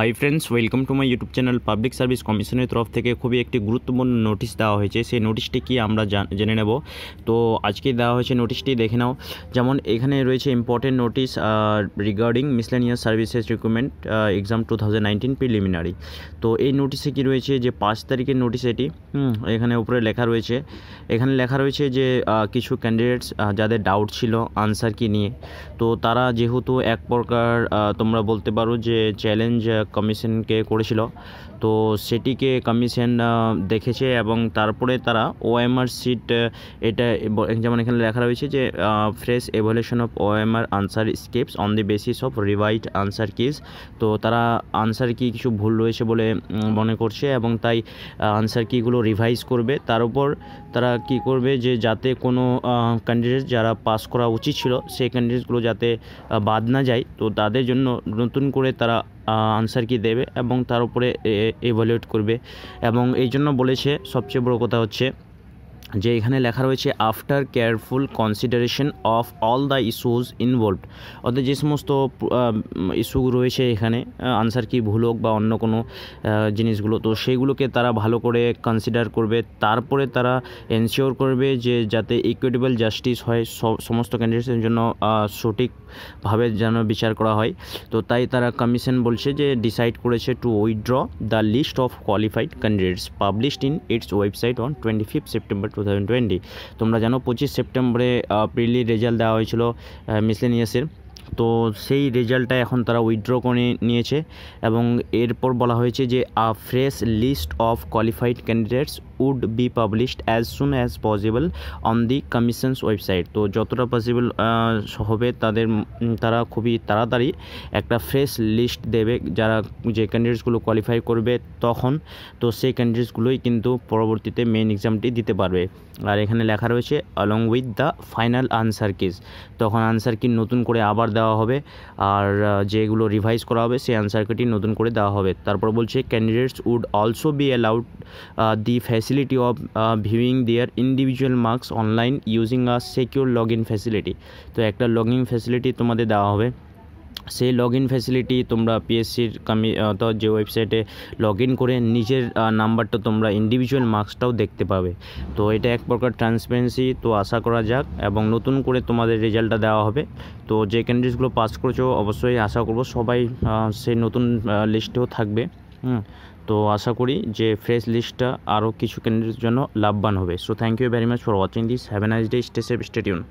high friends welcome to my YouTube channel public service কমিশনের তরফ থেকে খুবই একটি গুরুত্বপূর্ণ নোটিশ দেওয়া হয়েছে সেই নোটিশটি কি আমরা জেনে নেব তো আজকে দেওয়া হয়েছে নোটিশটি দেখে নাও যেমন এখানে রয়েছে important notice regarding miscellaneous services recruitment exam two thousand nineteen preliminary তো এই নোটিশে কি রয়েছে যে পাঁচ তারিখের নোটিশ এটি এখানে উপরে লেখা রয়েছে এখানে লেখা রয়েছে যে কিছু ক্যান্ডিডেটস যাদের ডাউট ছিল আনসার কি নিয়ে তো তারা যেহেতু এক প্রকার তোমরা বলতে পারো যে চ্যালেঞ্জ কমিশনকে করেছিল তো সেটিকে কমিশন দেখেছে এবং তারপরে তারা ওএমআর সিট এটা যেমন এখানে লেখা রয়েছে যে fresh evaluation of OMR answer scripts on the basis of revised answer keys তো তারা আনসার কি কিছু ভুল রয়েছে বলে মনে করছে এবং তাই আনসার কিগুলো রিভাইজ করবে তার উপর তারা কি করবে যে যাতে কোনো ক্যান্ডিডেট যারা পাস করা উচিত ছিল সেই ক্যান্ডিডেটগুলো যাতে বাদ না যায় তো তাদের জন্য নতুন করে তারা আনসার কি দেবে এবং তার উপরে এভালুয়েট করবে এবং এই জন্য বলেছে সবচেয়ে বড় কথা হচ্ছে যে এখানে লেখা রয়েছে after careful consideration of all the issues involved অর্থাৎ যে সমস্ত ইস্যু রয়েছে এখানে আনসার কি ভুল হোক বা অন্য কোনো জিনিসগুলো তো সেইগুলোকে তারা ভালো করে কনসিডার করবে তারপরে তারা এনশিওর করবে যে যাতে ইকুইটেবল জাস্টিস হয় সমস্ত ক্যান্ডিডেটসের জন্য সঠিকভাবে যেন বিচার করা হয় তো তাই তারা কমিশন বলছে যে ডিসাইড করেছে to withdraw the list of qualified candidates published in its website on twenty fifth September two thousand twenty তোমরা জানো পঁচিশ সেপ্টেম্বরে প্রিলি রেজাল্ট দেওয়া হয়েছিল মিসলেনিয়াসের তো সেই রেজাল্টটা এখন তারা উইথড্র করে নিয়েছে এবং এরপর বলা হয়েছে যে a fresh list of qualified candidates would be published as soon as possible on the commission's website তো যতটা পসিবল হবে তাদের তারা খুবই তাড়াতাড়ি একটা ফ্রেশ লিস্ট দেবে যারা যে ক্যান্ডিডেটসগুলো কোয়ালিফাই করবে তখন তো সেই ক্যান্ডিডেটসগুলোই কিন্তু পরবর্তীতে মেন এক্সামটি দিতে পারবে আর এখানে লেখা রয়েছে along with the final answer keys তখন আনসার কি নতুন করে আবার দেওয়া হবে আর যেগুলো রিভাইজ করা হবে সেই আনসার কিটি নতুন করে দেওয়া হবে তারপর বলছে candidates would also be allowed the face facility of uh, viewing their individual marks online using a secure login facility তো একটা লগইন ফ্যাসিলিটি তোমাদের দেওয়া হবে সেই লগ ইন ফ্যাসিলিটি তোমরা পিএসসির কামি তো যে ওয়েবসাইটে লগ ইন করে নিজের নাম্বারটা তোমরা ইন্ডিভিজুয়াল মার্কসটাও দেখতে পাবে তো এটা এক প্রকার ট্রান্সপারেন্সি তো আশা করা যাক এবং নতুন করে তোমাদের রেজাল্টটা দেওয়া হবে তো যে ক্যান্ডিডেটসগুলো পাস করেছো অবশ্যই আশা করব সবাই সেই নতুন লিস্টেও থাকবে হুম তো আশা করি যে ফ্রেশ লিস্টটা আরও কিছু ক্যান্ডিডেটের জন্য লাভবান হবে so thank you very much for watching this have a nice day stay safe